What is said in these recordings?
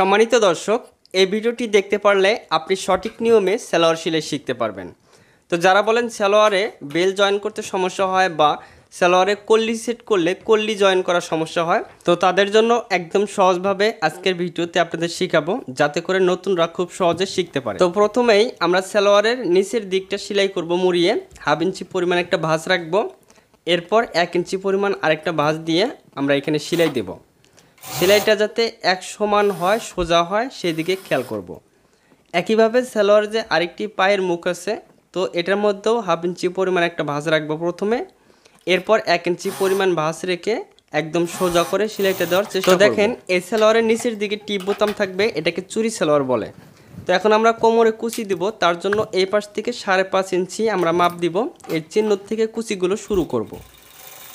সম্মানিত দর্শক এই ভিডিওটি দেখতে পারলে আপনি সঠিক নিয়মে সেলোয়ার সিলাই শিখতে পারবেন তো যারা বলেন সেলোয়ারে বেল জয়েন করতে সমস্যা হয় বা সেলোয়ারে কল্লি সেট করলে কল্লি জয়েন করা সমস্যা হয় তো তাদের জন্য একদম সহজভাবে আজকের ভিডিওতে আপনাদের শেখাবো যাতে করে নতুনরা খুব সহজে শিখতে পারে তো প্রথমেই আমরা সেলোয়ারের নিচের দিকটা সেলাই করব মুড়িয়ে হাফ ইঞ্চি পরিমাণ একটা ভাঁজ রাখবো এরপর এক ইঞ্চি পরিমাণ আরেকটা ভাঁজ দিয়ে আমরা এখানে সেলাই দেবো সেলাইটা যাতে এক সমান হয় সোজা হয় সেদিকে খেয়াল করব। একইভাবে সেলোয়ার যে আরেকটি পায়ের মুখ আছে তো এটার মধ্যেও হাফ ইঞ্চি পরিমাণ একটা ভাঁজ রাখবো প্রথমে এরপর এক ইঞ্চি পরিমাণ ভাঁজ রেখে একদম সোজা করে সেলাইটা দেওয়ার চেষ্টা দেখেন এই সেলোয়ারের নিচের দিকে টিপ বোতাম থাকবে এটাকে চুরি সেলোয়ার বলে তো এখন আমরা কোমরে কুচি দিব তার জন্য এই পাশ থেকে সাড়ে পাঁচ ইঞ্চি আমরা মাপ দিব এর চিহ্ন থেকে কুচিগুলো শুরু করব।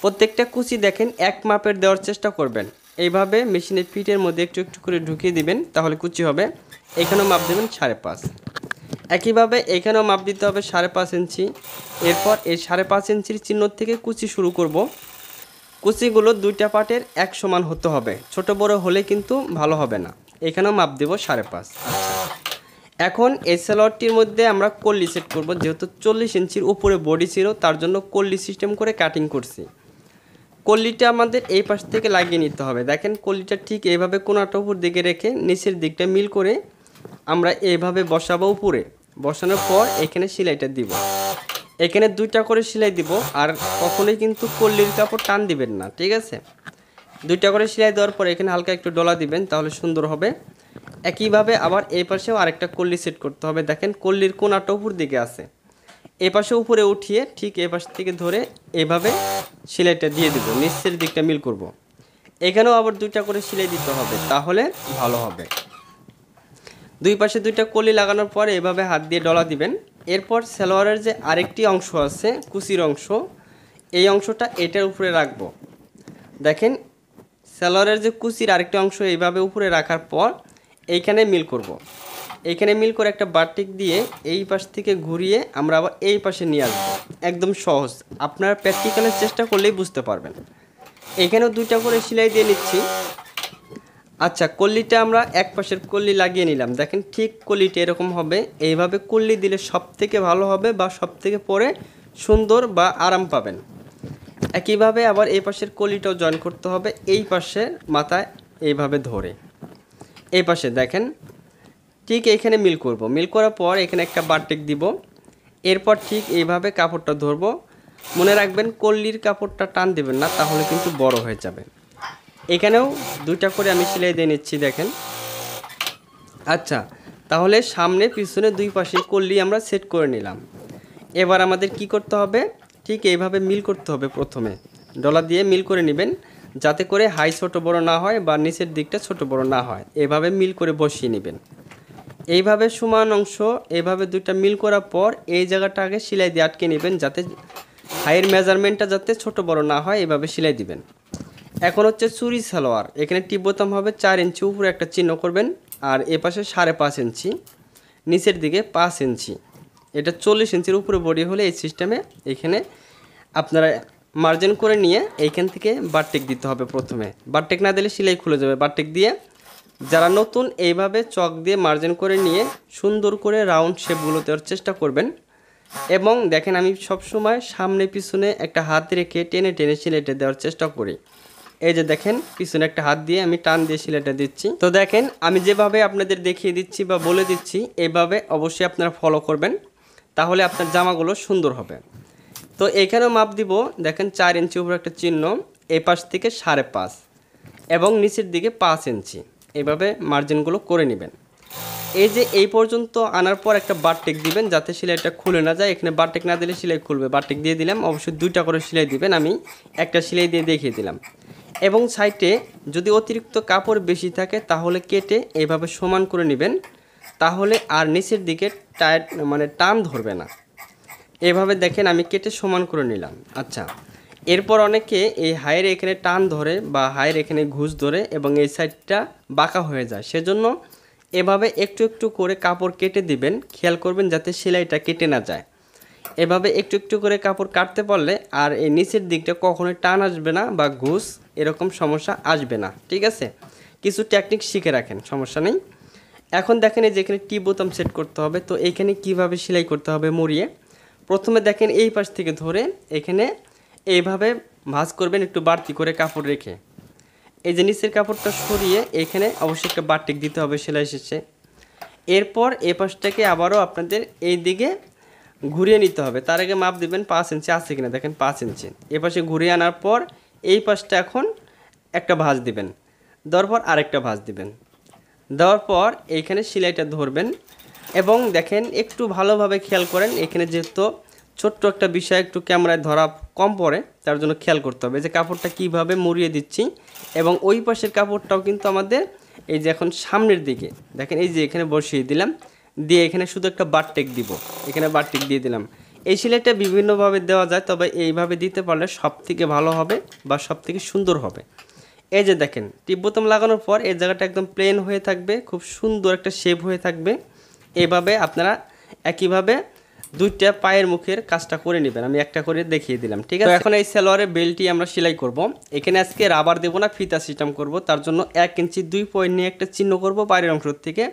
প্রত্যেকটা কুচি দেখেন এক মাপের দেওয়ার চেষ্টা করবেন এইভাবে মেশিনের পিঠের মধ্যে একটু একটু করে ঢুকিয়ে দিবেন তাহলে কুচি হবে এখানেও মাপ দেবেন সাড়ে পাঁচ একইভাবে এখানেও মাপ দিতে হবে সাড়ে পাঁচ ইঞ্চি এরপর এই সাড়ে পাঁচ ইঞ্চির চিহ্ন থেকে কুচি শুরু করব কুচিগুলো দুইটা পাটের এক সমান হতে হবে ছোট বড় হলে কিন্তু ভালো হবে না এখানেও মাপ দেব সাড়ে পাঁচ আচ্ছা। এখন এই স্যালোয়ারটির মধ্যে আমরা কল্লি সেট করব যেহেতু চল্লিশ ইঞ্চির উপরে বডি ছিল তার জন্য কল্লি সিস্টেম করে কাটিং করছি কল্লিটা আমাদের এই পাশ থেকে লাগিয়ে নিতে হবে দেখেন কল্লিটা ঠিক এইভাবে কোনাটা উপর দিকে রেখে নিচের দিকটা মিল করে আমরা এইভাবে বসাবো উপরে বসানোর পর এখানে সেলাইটা দিব এখানে দুইটা করে সেলাই দিব আর কখনোই কিন্তু কল্লির কাপড় টান দিবেন না ঠিক আছে দুইটা করে সেলাই দেওয়ার পর এখানে হালকা একটু ডলা দিবেন তাহলে সুন্দর হবে একইভাবে আবার এই পাশেও আরেকটা কল্লি সেট করতে হবে দেখেন কল্লির কোনাটা উপর দিকে আছে এপাশে উপরে উঠিয়ে ঠিক এপাশ থেকে ধরে এভাবে সেলাইটা দিয়ে দেবো নিচের দিকটা মিল করব। এখানেও আবার দুইটা করে সেলাই দিতে হবে তাহলে ভালো হবে দুই পাশে দুইটা কলি লাগানোর পর এভাবে হাত দিয়ে ডলা দিবেন এরপর সালোয়ারের যে আরেকটি অংশ আছে কুচির অংশ এই অংশটা এটার উপরে রাখব দেখেন সালোয়ারের যে কুচির আরেকটি অংশ এইভাবে উপরে রাখার পর এইখানে মিল করব। এখানে মিল করে একটা বাটিক দিয়ে এই পাশ থেকে ঘুরিয়ে আমরা আবার এই পাশে নিয়ে আসবো একদম সহজ আপনারা প্র্যাকটিক্যালের চেষ্টা করলেই বুঝতে পারবেন এখানেও দুইটা করে সেলাই দিয়ে নিচ্ছি আচ্ছা কল্লিটা আমরা এক পাশের কল্লি লাগিয়ে নিলাম দেখেন ঠিক কল্লিটা এরকম হবে এইভাবে কল্লি দিলে সব থেকে ভালো হবে বা সব থেকে পরে সুন্দর বা আরাম পাবেন একইভাবে আবার এই পাশের কলিটাও জয়েন করতে হবে এই পাশের মাথায় এইভাবে ধরে এই পাশে দেখেন ঠিক এখানে মিল করব মিল করার পর এখানে একটা বারটেক দিব এরপর ঠিক এইভাবে কাপড়টা ধরব মনে রাখবেন কল্লির কাপড়টা টান দেবেন না তাহলে কিন্তু বড় হয়ে যাবে এখানেও দুইটা করে আমি সেলাই দিয়ে নিচ্ছি দেখেন আচ্ছা তাহলে সামনে পিছনে দুই পাশে কল্লি আমরা সেট করে নিলাম এবার আমাদের কি করতে হবে ঠিক এইভাবে মিল করতে হবে প্রথমে ডলা দিয়ে মিল করে নেবেন যাতে করে হাই ছোট বড় না হয় বা নিচের দিকটা ছোট বড় না হয় এভাবে মিল করে বসিয়ে নেবেন এইভাবে সমান অংশ এইভাবে দুইটা মিল করার পর এই জায়গাটা আগে সেলাই দিয়ে আটকে নেবেন যাতে হাইয়ের মেজারমেন্টটা যাতে ছোট বড় না হয় এইভাবে সেলাই দিবেন এখন হচ্ছে চুরি সালোয়ার এখানে টিপ হবে চার ইঞ্চি উপরে একটা চিহ্ন করবেন আর এ পাশে সাড়ে পাঁচ ইঞ্চি নিচের দিকে পাঁচ ইঞ্চি এটা চল্লিশ ইঞ্চির উপরে বডি হলে এই সিস্টেমে এখানে আপনারা মার্জিন করে নিয়ে এইখান থেকে বারটেক দিতে হবে প্রথমে বারটেক না দিলে সেলাই খুলে যাবে বারটেক দিয়ে যারা নতুন এইভাবে চক দিয়ে মার্জিন করে নিয়ে সুন্দর করে রাউন্ড শেপগুলো দেওয়ার চেষ্টা করবেন এবং দেখেন আমি সবসময় সামনে পিছনে একটা হাত রেখে টেনে টেনে সিলেটে দেওয়ার চেষ্টা করি এই যে দেখেন পিছনে একটা হাত দিয়ে আমি টান দিয়ে সিলেটে দিচ্ছি তো দেখেন আমি যেভাবে আপনাদের দেখিয়ে দিচ্ছি বা বলে দিচ্ছি এভাবে অবশ্যই আপনারা ফলো করবেন তাহলে আপনার জামাগুলো সুন্দর হবে তো এখানেও মাপ দিব দেখেন চার ইঞ্চি উপর একটা চিহ্ন এ পাশ থেকে সাড়ে পাঁচ এবং নিচের দিকে পাঁচ ইঞ্চি এভাবে মার্জিনগুলো করে নেবেন এই যে এই পর্যন্ত আনার পর একটা বারটেক দিবেন যাতে সেলাইটা খুলে না যায় এখানে বারটেক না দিলে সেলাই খুলবে বারটেক দিয়ে দিলাম অবশ্যই দুইটা করে সেলাই দিবেন আমি একটা সেলাই দিয়ে দেখিয়ে দিলাম এবং সাইডে যদি অতিরিক্ত কাপড় বেশি থাকে তাহলে কেটে এভাবে সমান করে নেবেন তাহলে আর নিচের দিকে টায়ার মানে টান ধরবে না এভাবে দেখেন আমি কেটে সমান করে নিলাম আচ্ছা এরপর অনেকে এই হায়ের এখানে টান ধরে বা হায়ের এখানে ঘুষ ধরে এবং এই সাইডটা বাঁকা হয়ে যায় সেজন্য এভাবে একটু একটু করে কাপড় কেটে দিবেন খেয়াল করবেন যাতে সেলাইটা কেটে না যায় এভাবে একটু একটু করে কাপড় কাটতে পারলে আর এই নিচের দিকটা কখনোই টান আসবে না বা ঘুষ এরকম সমস্যা আসবে না ঠিক আছে কিছু টেকনিক শিখে রাখেন সমস্যা নেই এখন দেখেন এই যে এখানে টি বোতাম সেট করতে হবে তো এইখানে কিভাবে সেলাই করতে হবে মরিয়ে প্রথমে দেখেন এই পাশ থেকে ধরে এখানে এইভাবে ভাঁজ করবেন একটু বাড়তি করে কাপড় রেখে এই যে নিচের কাপড়টা সরিয়ে এখানে অবশ্যই একটা বাটিক দিতে হবে সেলাই শেষে এরপর এ পাশটাকে আবারও আপনাদের এই দিকে ঘুরিয়ে নিতে হবে তার আগে মাপ দিবেন পাঁচ ইঞ্চি আছে কিনা দেখেন পাঁচ ইঞ্চি এ পাশে ঘুরিয়ে আনার পর এই পাশটা এখন একটা ভাঁজ দিবেন দেওয়ার পর আরেকটা ভাঁজ দিবেন দেওয়ার পর এইখানে সেলাইটা ধরবেন এবং দেখেন একটু ভালোভাবে খেয়াল করেন এখানে যেহেতু ছোট্ট একটা বিষয় একটু ক্যামেরায় ধরা কম পড়ে তার জন্য খেয়াল করতে হবে যে কাপড়টা কিভাবে মুড়িয়ে দিচ্ছি এবং ওই পাশের কাপড়টাও কিন্তু আমাদের এই যে এখন সামনের দিকে দেখেন এই যে এখানে বসিয়ে দিলাম দিয়ে এখানে শুধু একটা বারটেক দিব এখানে বারটেক দিয়ে দিলাম এই সিলাইটা বিভিন্নভাবে দেওয়া যায় তবে এইভাবে দিতে পারলে সব থেকে ভালো হবে বা সব থেকে সুন্দর হবে এই যে দেখেন তিব্বতম লাগানোর পর এই জায়গাটা একদম প্লেন হয়ে থাকবে খুব সুন্দর একটা শেপ হয়ে থাকবে এভাবে আপনারা একইভাবে দুইটা পায়ের মুখের কাজটা করে নেবেন আমি একটা করে দেখিয়ে দিলাম ঠিক আছে এখন এই সালোয়ারের বেল্টটি আমরা সেলাই করব এখানে আজকে রাবার দেবো না ফিতা সিস্টেম করব তার জন্য এক ইঞ্চি দুই পয়েন্ট নিয়ে একটা চিহ্ন করব বাইরের অংশ থেকে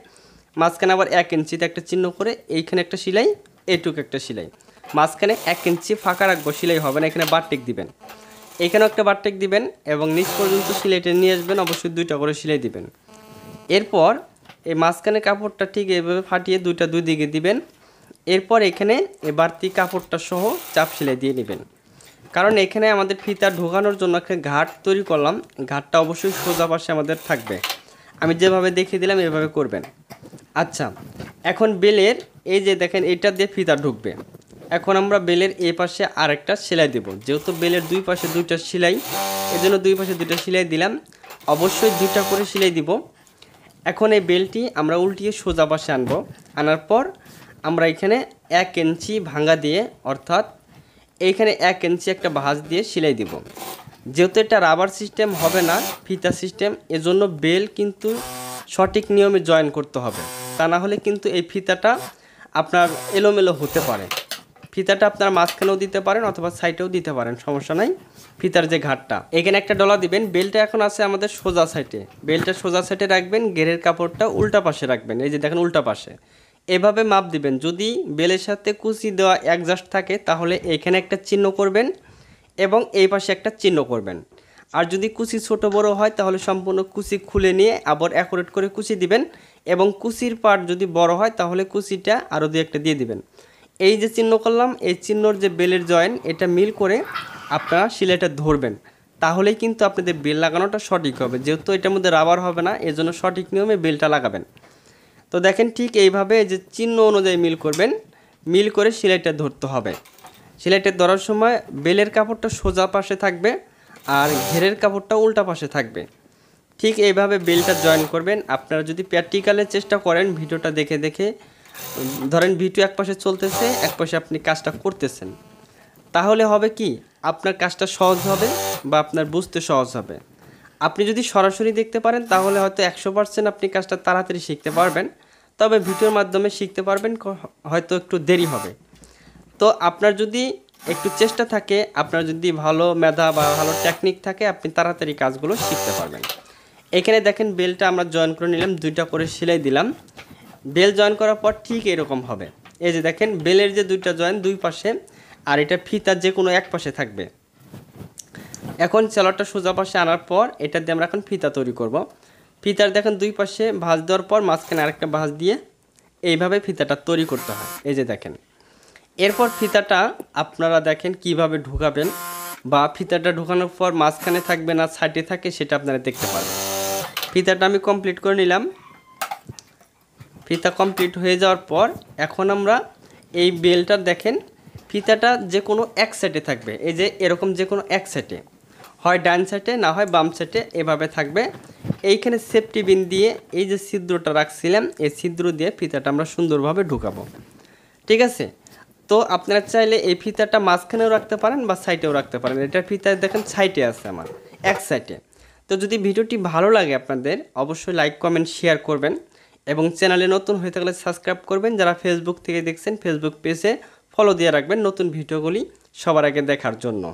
মাঝখানে আবার এক ইঞ্চিতে একটা চিহ্ন করে এইখানে একটা সেলাই এটুক একটা সেলাই মাঝখানে এক ইঞ্চি ফাঁকা রাখবো সেলাই হবে না এখানে বারটেক দিবেন এখানেও একটা বারটেক দিবেন এবং নিচ পর্যন্ত সেলাইটা নিয়ে আসবেন অবশ্যই দুইটা করে সেলাই দিবেন এরপর এই মাঝখানে কাপড়টা ঠিক এইভাবে ফাটিয়ে দুইটা দুই দিকে দিবেন এরপর এখানে বাড়তি কাপড়টা সহ চাপ সেলাই দিয়ে নেবেন কারণ এখানে আমাদের ফিতা ঢোকানোর জন্য একটা ঘাট তৈরি করলাম ঘাটটা অবশ্যই সোজা পাশে আমাদের থাকবে আমি যেভাবে দেখিয়ে দিলাম এভাবে করবেন আচ্ছা এখন বেলের এই যে দেখেন এটা দিয়ে ফিতা ঢুকবে এখন আমরা বেলের এ পাশে আরেকটা সেলাই দেব যেহেতু বেলের দুই পাশে দুইটা সেলাই এজন্য দুই পাশে দুইটা সেলাই দিলাম অবশ্যই দুইটা করে সেলাই দিব এখন এই বেলটি আমরা উল্টিয়ে সোজা পাশে আনবো আনার পর আমরা এখানে এক ইঞ্চি ভাঙ্গা দিয়ে অর্থাৎ এইখানে এক ইঞ্চি একটা ভাঁজ দিয়ে সেলাই দিব যেহেতু এটা রাবার সিস্টেম হবে না ফিতা সিস্টেম এজন্য বেল কিন্তু সঠিক নিয়মে জয়েন করতে হবে তা না হলে কিন্তু এই ফিতাটা আপনার এলোমেলো হতে পারে ফিতাটা আপনার মাঝখানেও দিতে পারেন অথবা সাইডেও দিতে পারেন সমস্যা নাই ফিতার যে ঘাটটা এখানে একটা ডলা দিবেন বেলটা এখন আছে আমাদের সোজা সাইডে বেলটা সোজা সাইডে রাখবেন গেরের কাপড়টা উল্টা পাশে রাখবেন এই যে দেখেন উল্টা পাশে এভাবে মাপ দিবেন যদি বেলের সাথে কুচি দেওয়া অ্যাডজাস্ট থাকে তাহলে এখানে একটা চিহ্ন করবেন এবং এই পাশে একটা চিহ্ন করবেন আর যদি কুচি ছোট বড় হয় তাহলে সম্পূর্ণ কুচি খুলে নিয়ে আবার অ্যাকোরেট করে কুচি দিবেন এবং কুচির পার যদি বড় হয় তাহলে কুচিটা আরও দু একটা দিয়ে দিবেন এই যে চিহ্ন করলাম এই চিহ্নর যে বেলের জয়েন এটা মিল করে আপনারা সিলাইটা ধরবেন তাহলেই কিন্তু আপনাদের বেল লাগানোটা সঠিক হবে যেহেতু এটার মধ্যে রাবার হবে না এজন্য সঠিক নিয়মে বেলটা লাগাবেন তো দেখেন ঠিক এইভাবে যে চিহ্ন অনুযায়ী মিল করবেন মিল করে সেলাইটা ধরতে হবে সেলাইটা ধরার সময় বেলের কাপড়টা সোজা পাশে থাকবে আর ঘেরের কাপড়টা উল্টা পাশে থাকবে ঠিক এইভাবে বেলটা জয়েন করবেন আপনারা যদি প্র্যাকটিক্যালের চেষ্টা করেন ভিডিওটা দেখে দেখে ধরেন ভিডিও এক পাশে চলতেছে এক পাশে আপনি কাজটা করতেছেন তাহলে হবে কি আপনার কাজটা সহজ হবে বা আপনার বুঝতে সহজ হবে আপনি যদি সরাসরি দেখতে পারেন তাহলে হয়তো একশো পার্সেন্ট আপনি কাজটা তাড়াতাড়ি শিখতে পারবেন তবে ভিডিওর মাধ্যমে শিখতে পারবেন হয়তো একটু দেরি হবে তো আপনার যদি একটু চেষ্টা থাকে আপনার যদি ভালো মেধা বা ভালো টেকনিক থাকে আপনি তাড়াতাড়ি কাজগুলো শিখতে পারবেন এখানে দেখেন বেলটা আমরা জয়েন করে নিলাম দুইটা করে সেলাই দিলাম বেল জয়েন করার পর ঠিক এরকম হবে এই যে দেখেন বেলের যে দুইটা জয়েন দুই পাশে আর এটা ফিতার যে কোনো এক পাশে থাকবে এখন চালটা সোজা পাশে আনার পর এটা দিয়ে আমরা এখন ফিতা তৈরি করব। ফিতার দেখেন দুই পাশে ভাঁজ দেওয়ার পর মাঝখানে আরেকটা ভাঁজ দিয়ে এইভাবে ফিতাটা তৈরি করতে হয় এই যে দেখেন এরপর ফিতাটা আপনারা দেখেন কিভাবে ঢুকাবেন বা ফিতাটা ঢুকানোর পর মাঝখানে থাকবে না সাইডে থাকে সেটা আপনারা দেখতে পারবেন ফিতাটা আমি কমপ্লিট করে নিলাম ফিতা কমপ্লিট হয়ে যাওয়ার পর এখন আমরা এই বেলটা দেখেন ফিতাটা যে কোনো এক সাইডে থাকবে এই যে এরকম যে কোনো এক সাইডে হয় ডান সাইডে না হয় বাম সাইডে এভাবে থাকবে এইখানে সেফটি বিন দিয়ে এই যে ছিদ্রটা রাখছিলাম এই ছিদ্র দিয়ে ফিতাটা আমরা সুন্দরভাবে ঢুকাবো ঠিক আছে তো আপনারা চাইলে এই ফিতাটা মাঝখানেও রাখতে পারেন বা সাইডেও রাখতে পারেন এটার ফিতা দেখেন সাইডে আছে আমার এক সাইডে তো যদি ভিডিওটি ভালো লাগে আপনাদের অবশ্যই লাইক কমেন্ট শেয়ার করবেন এবং চ্যানেলে নতুন হয়ে থাকলে সাবস্ক্রাইব করবেন যারা ফেসবুক থেকে দেখছেন ফেসবুক পেজে ফলো দিয়ে রাখবেন নতুন ভিডিওগুলি সবার আগে দেখার জন্য